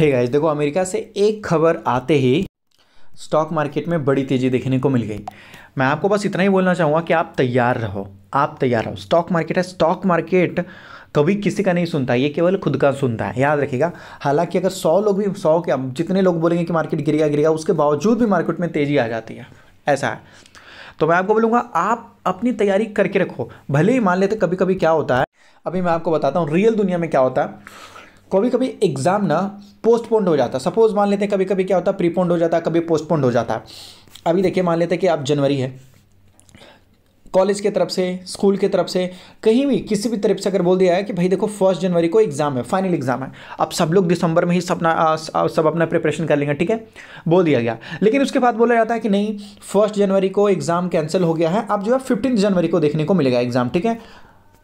है गाइस देखो अमेरिका से एक खबर आते ही स्टॉक मार्केट में बड़ी तेज़ी देखने को मिल गई मैं आपको बस इतना ही बोलना चाहूँगा कि आप तैयार रहो आप तैयार रहो स्टॉक मार्केट है स्टॉक मार्केट कभी किसी का नहीं सुनता ये केवल खुद का सुनता है याद रखिएगा हालांकि अगर सौ लोग भी सौ के जितने लोग बोलेंगे कि मार्केट गिरेगा गिरेगा उसके बावजूद भी मार्केट में तेज़ी आ जाती है ऐसा है तो मैं आपको बोलूँगा आप अपनी तैयारी करके रखो भले ही मान लेते कभी कभी क्या होता है अभी मैं आपको बताता हूँ रियल दुनिया में क्या होता है कभी कभी एग्ज़ाम ना पोस्टपोन्ड हो जाता है सपोज़ मान लेते हैं कभी कभी क्या होता है प्रीपोन्ड हो जाता है कभी पोस्टपोन्ड हो जाता है अभी देखिए मान लेते हैं कि अब जनवरी है कॉलेज के तरफ से स्कूल के तरफ से कहीं भी किसी भी तरफ से अगर बोल दिया है कि भाई देखो फर्स्ट जनवरी को एग्ज़ाम है फाइनल एग्ज़ाम है अब सब लोग दिसंबर में ही सपना सब अपना प्रिपरेशन कर लेंगे ठीक है बोल दिया गया लेकिन उसके बाद बोला जाता है कि नहीं फर्स्ट जनवरी को एग्ज़ाम कैंसिल हो गया है अब जो है फिफ्टीन जनवरी को देखने को मिलेगा एग्ज़ाम ठीक है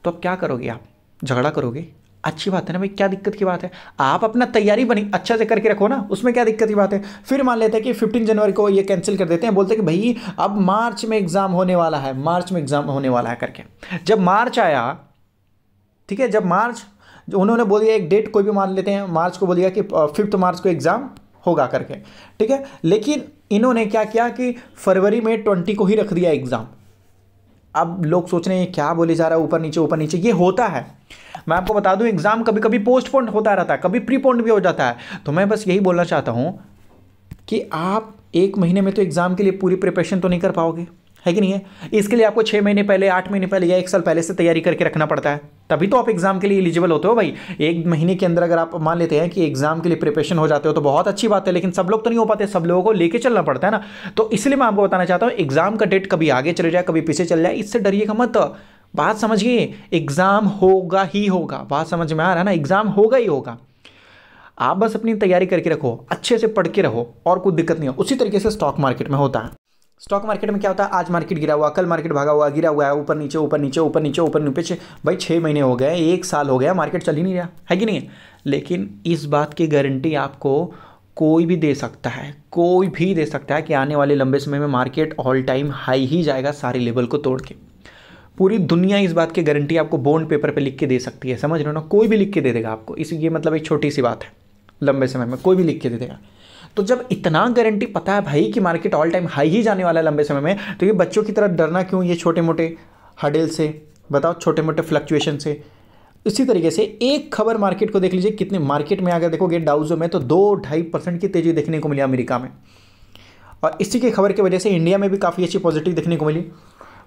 तो अब क्या करोगे आप झगड़ा करोगे अच्छी बात है ना भाई क्या दिक्कत की बात है आप अपना तैयारी बनी अच्छा से करके रखो ना उसमें क्या दिक्कत की बात है फिर मान लेते हैं कि फिफ्टीन जनवरी को ये कैंसिल कर देते हैं बोलते हैं कि भाई अब मार्च में एग्ज़ाम होने वाला है मार्च में एग्ज़ाम होने वाला है करके जब मार्च आया ठीक है जब मार्च जो उन्होंने बोल दिया एक डेट कोई भी मान लेते हैं मार्च को बोल दिया कि फिफ्थ मार्च को एग्ज़ाम होगा करके ठीक है लेकिन इन्होंने क्या किया कि फरवरी में ट्वेंटी को ही रख दिया एग्ज़ाम अब लोग सोच रहे हैं क्या बोले जा रहा है ऊपर नीचे ऊपर नीचे ये होता है मैं आपको बता दूं एग्ज़ाम कभी कभी पोस्टपोन होता रहता है कभी प्रीपोन्ड भी हो जाता है तो मैं बस यही बोलना चाहता हूँ कि आप एक महीने में तो एग्ज़ाम के लिए पूरी प्रिपरेशन तो नहीं कर पाओगे है कि नहीं है इसके लिए आपको छः महीने पहले आठ महीने पहले या एक साल पहले से तैयारी करके रखना पड़ता है तभी तो आप एग्ज़ाम के लिए एलिजिबल होते हो भाई एक महीने के अंदर अगर आप मान लेते हैं कि एग्ज़ाम के लिए प्रिपरेशन हो जाते हो तो बहुत अच्छी बात है लेकिन सब लोग तो नहीं हो पाते सब लोगों को लेकर चलना पड़ता है ना तो इसलिए मैं आपको बताना चाहता हूँ एग्ज़ाम का डेट कभी आगे चले जाए कभी पीछे चले जाए इससे डरिएगा मत बात समझिए एग्ज़ाम होगा ही होगा बात समझ में आ रहा है ना एग्ज़ाम होगा ही होगा आप बस अपनी तैयारी करके रखो अच्छे से पढ़ के रहो और कोई दिक्कत नहीं हो उसी तरीके से स्टॉक मार्केट में होता है स्टॉक मार्केट में क्या होता है आज मार्केट गिरा हुआ कल मार्केट भागा हुआ गिरा हुआ है ऊपर नीचे ऊपर नीचे ऊपर नीचे ऊपर नीचे भाई छः महीने हो गए एक साल हो गया मार्केट चल ही नहीं रहा है कि नहीं लेकिन इस बात की गारंटी आपको कोई भी दे सकता है कोई भी दे सकता है कि आने वाले लंबे समय में मार्केट ऑल टाइम हाई ही जाएगा सारे लेवल को तोड़ के पूरी दुनिया इस बात की गारंटी आपको बॉन्ड पेपर पे लिख के दे सकती है समझ रहे हो ना कोई भी लिख के दे देगा आपको इस ये मतलब एक छोटी सी बात है लंबे समय में कोई भी लिख के दे देगा तो जब इतना गारंटी पता है भाई कि मार्केट ऑल टाइम हाई ही जाने वाला है लंबे समय में तो ये बच्चों की तरफ डरना क्यों ये छोटे मोटे हडेल से बताओ छोटे मोटे फ्लक्चुएशन से इसी तरीके से एक खबर मार्केट को देख लीजिए कितने मार्केट में अगर देखो गेट डाउजो में तो दो ढाई परसेंट की तेज़ी देखने को मिली अमेरिका में और इसी की खबर की वजह से इंडिया में भी काफ़ी अच्छी पॉजिटिव देखने को मिली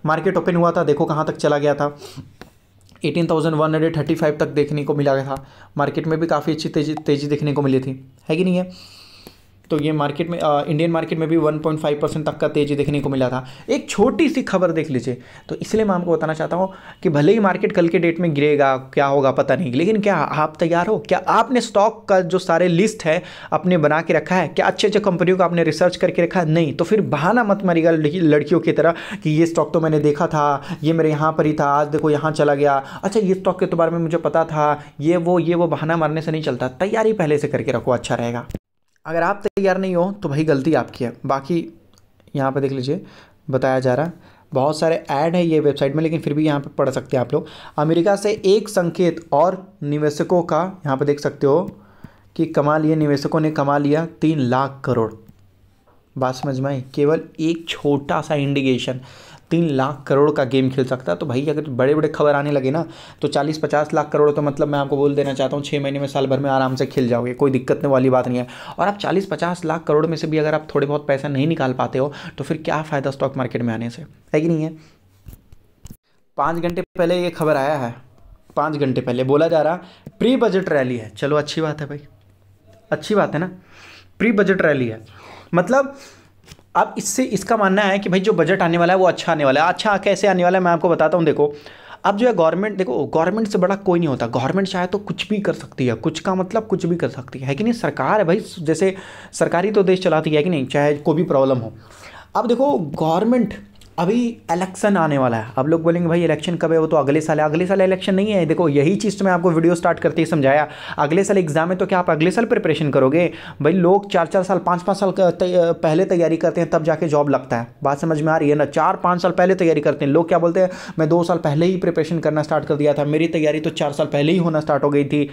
मार्केट ओपन हुआ था देखो कहाँ तक चला गया था 18,135 तक देखने को मिला था मार्केट में भी काफ़ी अच्छी तेजी तेज़ी देखने को मिली थी है कि नहीं है तो ये मार्केट में आ, इंडियन मार्केट में भी 1.5 परसेंट तक का तेजी देखने को मिला था एक छोटी सी खबर देख लीजिए तो इसलिए मैं आपको बताना चाहता हूँ कि भले ही मार्केट कल के डेट में गिरेगा क्या होगा पता नहीं लेकिन क्या आप तैयार हो क्या आपने स्टॉक का जो सारे लिस्ट है अपने बना के रखा है क्या अच्छे अच्छे कंपनियों का आपने रिसर्च करके रखा है नहीं तो फिर बहाना मत मरेगा लड़कियों की तरह कि ये स्टॉक तो मैंने देखा था ये मेरे यहाँ पर ही था आज देखो यहाँ चला गया अच्छा ये स्टॉक के तो बारे में मुझे पता था ये वो ये वो बहाना मारने से नहीं चलता तैयारी पहले से करके रखो अच्छा रहेगा अगर आप तैयार नहीं हो तो भाई गलती आपकी है बाकी यहाँ पर देख लीजिए बताया जा रहा बहुत सारे ऐड हैं ये वेबसाइट में लेकिन फिर भी यहाँ पर पढ़ सकते हैं आप लोग अमेरिका से एक संकेत और निवेशकों का यहाँ पर देख सकते हो कि कमा लिए निवेशकों ने कमा लिया तीन लाख करोड़ बात समझ में आई केवल एक छोटा सा इंडिकेशन तीन लाख करोड़ का गेम खेल सकता है तो भाई अगर बड़े बड़े खबर आने लगे ना तो चालीस पचास लाख करोड़ तो मतलब मैं आपको बोल देना चाहता हूँ छः महीने में साल भर में आराम से खेल जाओगे कोई दिक्कत वाली बात नहीं है और आप चालीस पचास लाख करोड़ में से भी अगर आप थोड़े बहुत पैसा नहीं निकाल पाते हो तो फिर क्या फ़ायदा स्टॉक मार्केट में आने से है कि नहीं है पाँच घंटे पहले ये खबर आया है पाँच घंटे पहले बोला जा रहा प्री बजट रैली है चलो अच्छी बात है भाई अच्छी बात है ना प्री बजट रैली है मतलब अब इससे इसका मानना है कि भाई जो बजट आने वाला है वो अच्छा आने वाला है अच्छा कैसे आने वाला है मैं आपको बताता हूँ देखो अब जो है गवर्नमेंट देखो गवर्नमेंट से बड़ा कोई नहीं होता गवर्नमेंट चाहे तो कुछ भी कर सकती है कुछ का मतलब कुछ भी कर सकती है, कि नहीं सरकार है भाई जैसे सरकारी तो देश चलाती है कि नहीं चाहे कोई भी प्रॉब्लम हो अब देखो गवर्नमेंट अभी इलेक्शन आने वाला है अब लोग बोलेंगे भाई इलेक्शन कब है वो तो अगले साल है अगले साल इलेक्शन नहीं है देखो यही चीज़ तो मैं आपको वीडियो स्टार्ट करते ही समझाया अगले साल एग्जाम है तो क्या आप अगले साल प्रिपरेशन करोगे भाई लोग चार चार साल पाँच पाँच साल पहले तैयारी करते हैं तब जाके जॉब लगता है बात समझ में आ रही है ना चार पाँच साल पहले तैयारी करते हैं लोग क्या बोलते हैं मैं दो साल पहले ही प्रिपरेशन करना स्टार्ट कर दिया था मेरी तैयारी तो चार साल पहले ही होना स्टार्ट हो गई थी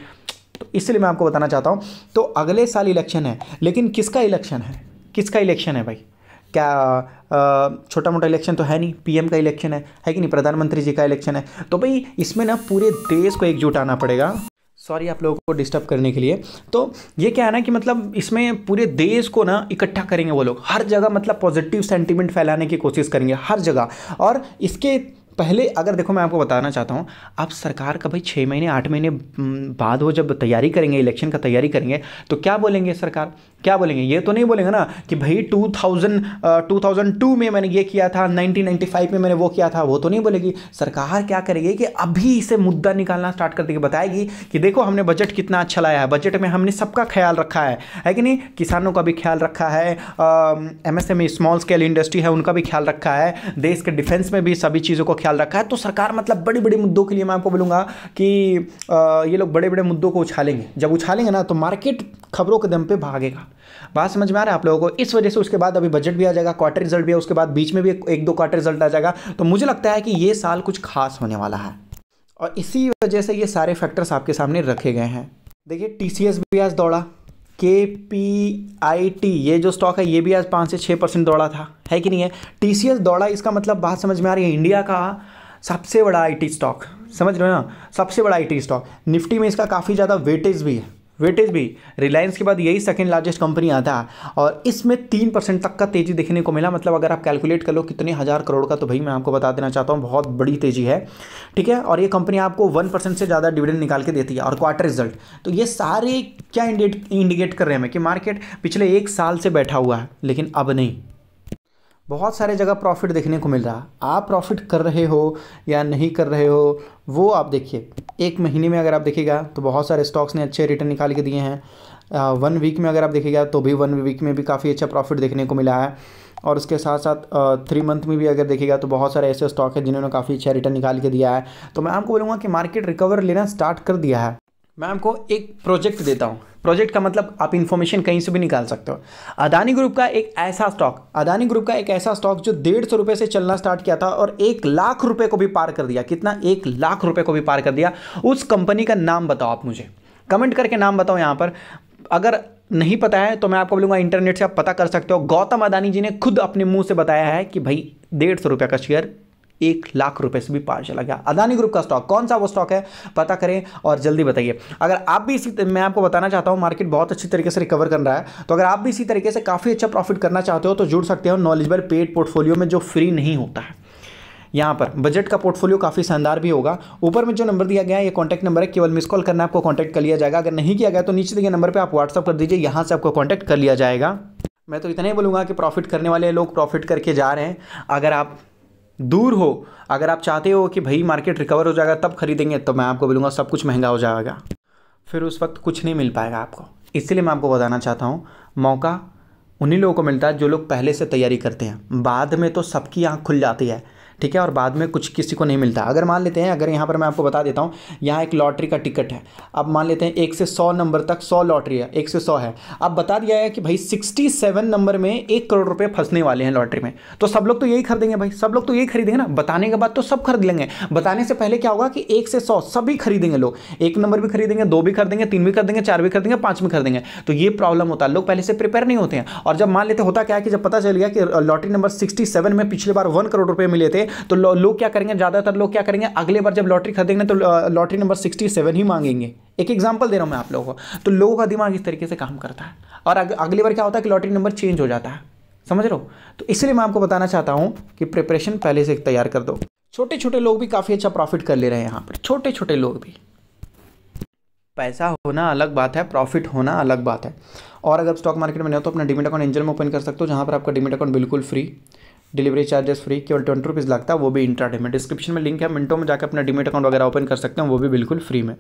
तो इसलिए मैं आपको बताना चाहता हूँ तो अगले साल इलेक्शन है लेकिन किसका इलेक्शन है किसका इलेक्शन है भाई क्या छोटा मोटा इलेक्शन तो है नहीं पीएम का इलेक्शन है है कि नहीं प्रधानमंत्री जी का इलेक्शन है तो भाई इसमें ना पूरे देश को एकजुट आना पड़ेगा सॉरी आप लोगों को डिस्टर्ब करने के लिए तो ये क्या है ना कि मतलब इसमें पूरे देश को ना इकट्ठा करेंगे वो लोग हर जगह मतलब पॉजिटिव सेंटीमेंट फैलाने की कोशिश करेंगे हर जगह और इसके पहले अगर देखो मैं आपको बताना चाहता हूँ आप सरकार का भाई छः महीने आठ महीने बाद हो जब तैयारी करेंगे इलेक्शन का तैयारी करेंगे तो क्या बोलेंगे सरकार क्या बोलेंगे ये तो नहीं बोलेंगे ना कि भाई 2000 2002 में मैंने ये किया था 1995 में मैंने वो किया था वो तो नहीं बोलेगी सरकार क्या करेगी कि अभी इसे मुद्दा निकालना स्टार्ट कर देगी बताएगी कि देखो हमने बजट कितना अच्छा लाया है बजट में हमने सबका ख्याल रखा है है कि नहीं किसानों का भी ख्याल रखा है M S small scale industry है उनका भी ख्याल रखा है देश के डिफेंस में भी सभी चीज़ों को ख्याल रखा है तो सरकार मतलब बड़े बड़े मुद्दों के लिए मैं आपको बोलूँगा कि ये लोग बड़े बड़े मुद्दों को उछालेंगे जब उछालेंगे ना तो मार्केट खबरों के दम पर भागेगा बात समझ में आ रहा है आप लोगों को इस वजह से उसके बाद अभी बजट भी आ जाएगा क्वार्टर रिजल्ट भी है उसके बाद बीच में भी एक दो क्वार्टर रिजल्ट आ जाएगा तो मुझे लगता है कि ये साल कुछ खास होने वाला है और इसी वजह से ये सारे फैक्टर्स आपके सामने रखे गए हैं देखिए टी सी एस भी आज दौड़ा के पी आई टी ये जो स्टॉक है ये भी आज पाँच से छः परसेंट दौड़ा था है कि नहीं है टी सी एस दौड़ा इसका मतलब बात समझ में आ रही है इंडिया का सबसे बड़ा आई टी स्टॉक समझ रहे हो ना सबसे बड़ा आई टी स्टॉक निफ्टी में इसका काफ़ी ज़्यादा वेटेज भी है वेटेज भी रिलायंस के बाद यही सेकेंड लार्जेस्ट कंपनी आता है और इसमें तीन परसेंट तक का तेज़ी देखने को मिला मतलब अगर आप कैलकुलेट कर लो कितने हज़ार करोड़ का तो भाई मैं आपको बता देना चाहता हूँ बहुत बड़ी तेज़ी है ठीक है और ये कंपनी आपको वन परसेंट से ज़्यादा डिविडेंड निकाल के देती है और क्वार्टर रिजल्ट तो ये सारे क्या इंडिकेट कर रहे हैं हमें कि मार्केट पिछले एक साल से बैठा हुआ है लेकिन अब नहीं बहुत सारे जगह प्रॉफिट देखने को मिल रहा आप प्रॉफिट कर रहे हो या नहीं कर रहे हो वो आप देखिए एक महीने में अगर आप देखिएगा तो बहुत सारे स्टॉक्स ने अच्छे रिटर्न निकाल के दिए हैं वन वीक में अगर आप देखिएगा तो भी वन वीक में भी काफ़ी अच्छा प्रॉफिट देखने को मिला है और उसके साथ साथ थ्री मंथ में भी अगर देखिएगा तो बहुत सारे ऐसे स्टॉक हैं जिन्होंने काफ़ी अच्छा रिटर्न निकाल के दिया है तो मैं आपको बोलूँगा कि मार्केट रिकवर लेना स्टार्ट कर दिया है मैं आपको एक प्रोजेक्ट देता हूँ प्रोजेक्ट का मतलब आप इन्फॉर्मेशन कहीं से भी निकाल सकते हो अदानी ग्रुप का एक ऐसा स्टॉक अदानी ग्रुप का एक ऐसा स्टॉक जो डेढ़ सौ रुपये से चलना स्टार्ट किया था और एक लाख रुपए को भी पार कर दिया कितना एक लाख रुपए को भी पार कर दिया उस कंपनी का नाम बताओ आप मुझे कमेंट करके नाम बताओ यहाँ पर अगर नहीं पता है तो मैं आपको बोलूँगा इंटरनेट से आप पता कर सकते हो गौतम अदानी जी ने खुद अपने मुंह से बताया है कि भाई डेढ़ सौ रुपये का शेयर एक लाख रुपए से भी पार चला गया अदानी ग्रुप का स्टॉक कौन सा वो स्टॉक है पता करें और जल्दी बताइए अगर आप भी इसी मैं आपको बताना चाहता हूं मार्केट बहुत अच्छी तरीके से रिकवर कर रहा है तो अगर आप भी इसी तरीके से काफ़ी अच्छा प्रॉफिट करना चाहते हो तो जुड़ सकते हो नॉलेजबल पेड पोर्टफोलियो में जो फ्री नहीं होता है यहाँ पर बजट का पोर्टफोलियो काफ़ी शानदार भी होगा ऊपर में जो नंबर दिया गया है ये कॉन्टैक्ट नंबर है केवल मिस कॉल करना आपको कॉन्टैक्ट कर लिया जाएगा अगर नहीं किया गया तो नीचे दिए नंबर पर आप व्हाट्सअप कर दीजिए यहाँ से आपको कॉन्टैक्ट कर लिया जाएगा मैं तो इतना ही बोलूँगा कि प्रॉफिट करने वाले लोग प्रॉफिट करके जा रहे हैं अगर आप दूर हो अगर आप चाहते हो कि भाई मार्केट रिकवर हो जाएगा तब खरीदेंगे तो मैं आपको बोलूँगा सब कुछ महंगा हो जाएगा फिर उस वक्त कुछ नहीं मिल पाएगा आपको इसलिए मैं आपको बताना चाहता हूँ मौका उन्हीं लोगों को मिलता है जो लोग पहले से तैयारी करते हैं बाद में तो सबकी आँख खुल जाती है ठीक है और बाद में कुछ किसी को नहीं मिलता अगर मान लेते हैं अगर यहाँ पर मैं आपको बता देता हूँ यहाँ एक लॉटरी का टिकट है अब मान लेते हैं एक से सौ नंबर तक सौ लॉटरी है एक से सौ है अब बता दिया है कि भाई सिक्सटी सेवन नंबर में एक करोड़ रुपये फंसने वाले हैं लॉटरी में तो सब लोग तो यही खरीदेंगे भाई सब लोग तो यही खरीदेंगे ना बताने के बाद तो सब खरीद लेंगे बताने से पहले क्या होगा कि एक से सौ सभी खरीदेंगे लोग एक नंबर भी खरीदेंगे दो भी खरीदेंगे तीन भी खरीदेंगे चार भी खरीदेंगे पाँच भी खरीदेंगे तो ये प्रॉब्लम होता है लोग पहले से प्रिपेयर नहीं होते हैं और जब मान लेते होता क्या है कि जब पता चल गया कि लॉटरी नंबर सिक्सटी में पिछले बार वन करोड़ रुपये मिले थे तो लोग लो क्या करेंगे ज़्यादातर लोग क्या करेंगे अगले बार जब लॉटरी खरीदेंगे तो लॉटरी नंबर सिक्सटी सेवन ही मांगेंगे एक एग्जाम्पल दे रहा हूँ मैं आप लोगों को तो लोगों का दिमाग इस तरीके से काम करता है और अगली बार क्या होता है कि लॉटरी नंबर चेंज हो जाता है समझ रहे हो तो इसलिए मैं आपको बताना चाहता हूँ कि प्रिपरेशन पहले से तैयार कर दो छोटे छोटे लोग भी काफ़ी अच्छा प्रॉफिट कर ले रहे हैं यहाँ पर छोटे छोटे लोग भी पैसा होना अलग बात है प्रॉफिट होना अलग बात है और अगर स्टॉक मार्केट में नहीं हो तो अपना डिमिट अकाउंट एंजल में ओपन कर सकते हो जहाँ पर आपका डिमिट अकाउंट बिल्कुल फ्री डिलीवरी चार्जेस फ्री केवल ट्वेंटी रुपीज़ लगता है वो भी इंट्राडे में डिस्क्रिप्शन में लिंक है मिनटों में जाकर अपना डिमेट अकाउंट वगैरह ओपन कर सकते हैं वो भी बिल्कुल फ्री में